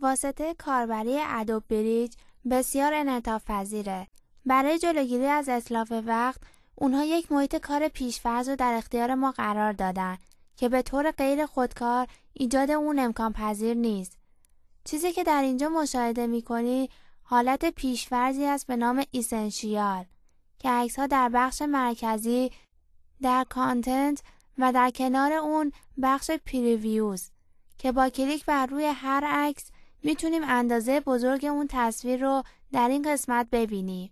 واسطه کاربری ادوب بریج بسیار انعطاف برای جلوگیری از اطلاف وقت، اونها یک محیط کار پیشفرض رو در اختیار ما قرار دادن که به طور غیر خودکار ایجاد اون امکان پذیر نیست. چیزی که در اینجا مشاهده میکنی حالت پیشفرزی است به نام ایسنشیال که عکس ها در بخش مرکزی در کانتنت و در کنار اون بخش پریویوز که با کلیک بر روی هر عکس میتونیم اندازه بزرگ اون تصویر رو در این قسمت ببینیم.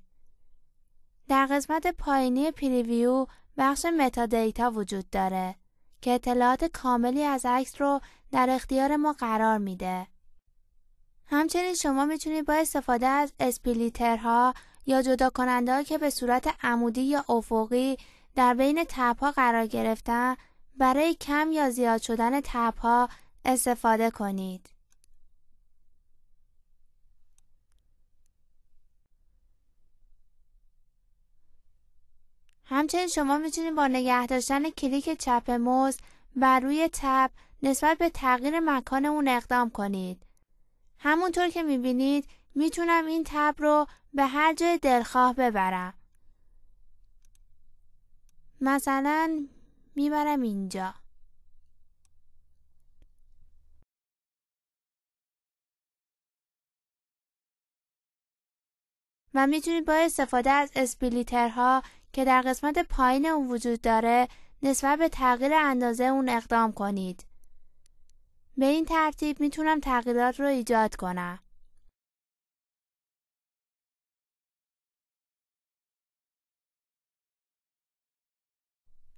در قسمت پایینی پریویو بخش دیتا وجود داره که اطلاعات کاملی از عکس رو در اختیار ما قرار میده. همچنین شما میتونید با استفاده از اسپلیترها یا جدا کننده که به صورت عمودی یا افقی در بین تپها قرار گرفتن برای کم یا زیاد شدن تپها استفاده کنید. همچنین شما میتونید با نگه داشتن کلیک چپ موز بر روی تب نسبت به تغییر مکان اون اقدام کنید. همونطور که میبینید میتونم این تب رو به هر جای دلخواه ببرم. مثلا میبرم اینجا. و میتونید با استفاده از اسپلیترها که در قسمت پایین اون وجود داره نسبت به تغییر اندازه اون اقدام کنید. به این ترتیب میتونم تغییرات رو ایجاد کنم.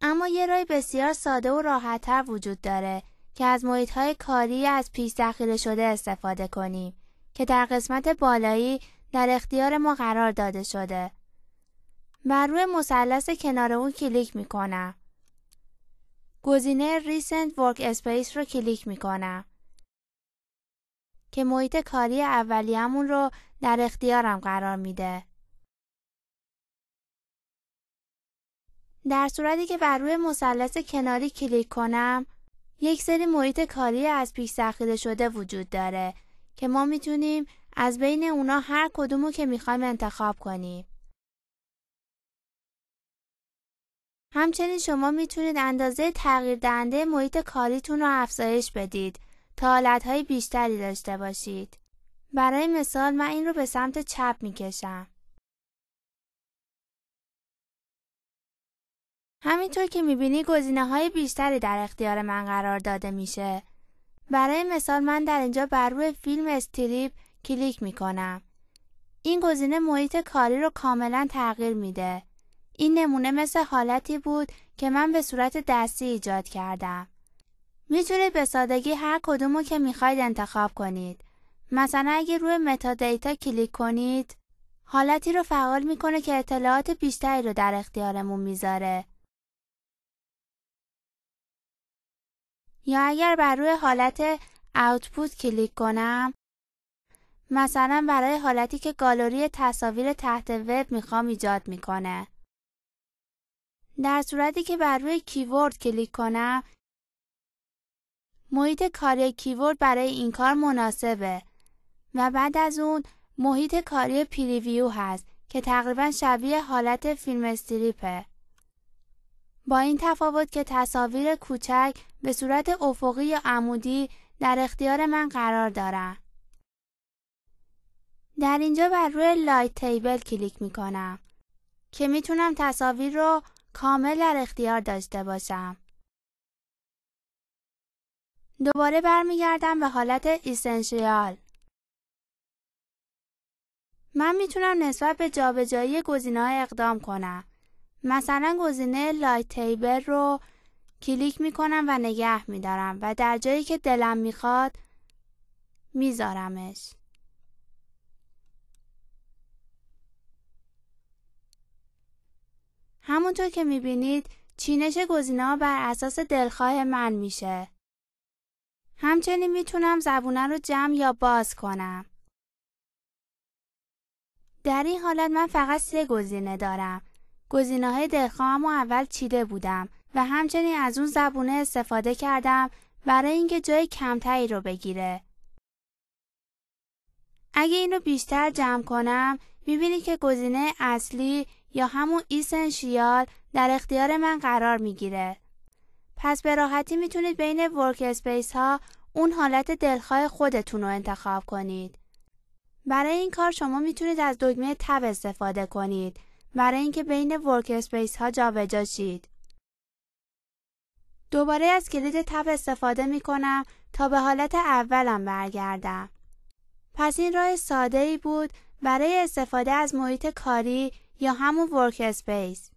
اما یه رای بسیار ساده و راحتتر وجود داره که از های کاری از پیش ذخیره شده استفاده کنیم که در قسمت بالایی در اختیار ما قرار داده شده. بر روی مثلث کنار اون کلیک میکنم. گزینه ریسنت ورک اسپیس رو کلیک میکنم. که محیط کاری اولیه‌مون رو در اختیارم قرار میده. در صورتی که بر روی مثلث کناری کلیک کنم، یک سری محیط کاری از پیش ذخیره شده وجود داره که ما میتونیم از بین اونا هر کدومو که میخوایم انتخاب کنیم. همچنین شما میتونید اندازه تغییر دهنده محیط کاریتون رو افزایش بدید تا حالتهای بیشتری داشته باشید. برای مثال من این رو به سمت چپ میکشم. همینطور که میبینی گزینه های بیشتری در اختیار من قرار داده میشه. برای مثال من در اینجا بر روی فیلم استریپ کلیک میکنم. این گزینه محیط کاری رو کاملا تغییر میده. این نمونه مثل حالتی بود که من به صورت دستی ایجاد کردم. میتونید به سادگی هر کدوم رو که میخواید انتخاب کنید. مثلا اگه روی دیتا کلیک کنید، حالتی رو فعال میکنه که اطلاعات بیشتری رو در اختیارمون میذاره. یا اگر بر روی حالت اوتپوت کلیک کنم مثلا برای حالتی که گالری تصاویر تحت وب میخوام ایجاد میکنه در صورتی که بر روی کیورد کلیک کنم محیط کاری کیورد برای این کار مناسبه و بعد از اون محیط کاری پریویو هست که تقریبا شبیه حالت فیلم استریپه. با این تفاوت که تصاویر کوچک به صورت افقی یا عمودی در اختیار من قرار دارم. در اینجا بر روی لایت تیبل کلیک می کنم که میتونم تصاویر رو کامل در اختیار داشته باشم. دوباره برمیگردم به حالت ایسنشیال. من میتونم نسبت به جابجایی گزینه اقدام کنم. مثلا گزینه لایت تیبل رو کلیک میکنم و نگه میدارم و در جایی که دلم میخواد میذارمش. همونطور که میبینید چینش گزینه ها بر اساس دلخواه من میشه. همچنین میتونم زبونه رو جمع یا باز کنم. در این حالت من فقط سه گزینه دارم. گزینه های دلخواهم و اول چیده بودم و همچنین از اون زبونه استفاده کردم برای اینکه جای کمتری رو بگیره. اگه اینو بیشتر جمع کنم میبینید که گزینه اصلی یا همون ایسنشیال در اختیار من قرار میگیره. پس به راحتی میتونید بین ورک اسپیس ها اون حالت دلخواه خودتون رو انتخاب کنید. برای این کار شما میتونید از دکمه تب استفاده کنید برای اینکه بین ورک اسپیس ها جابجا شید. دوباره از کلید تب استفاده می کنم تا به حالت اولم برگردم. پس این راه ساده ای بود برای استفاده از محیط کاری یا همون ورک اسپیس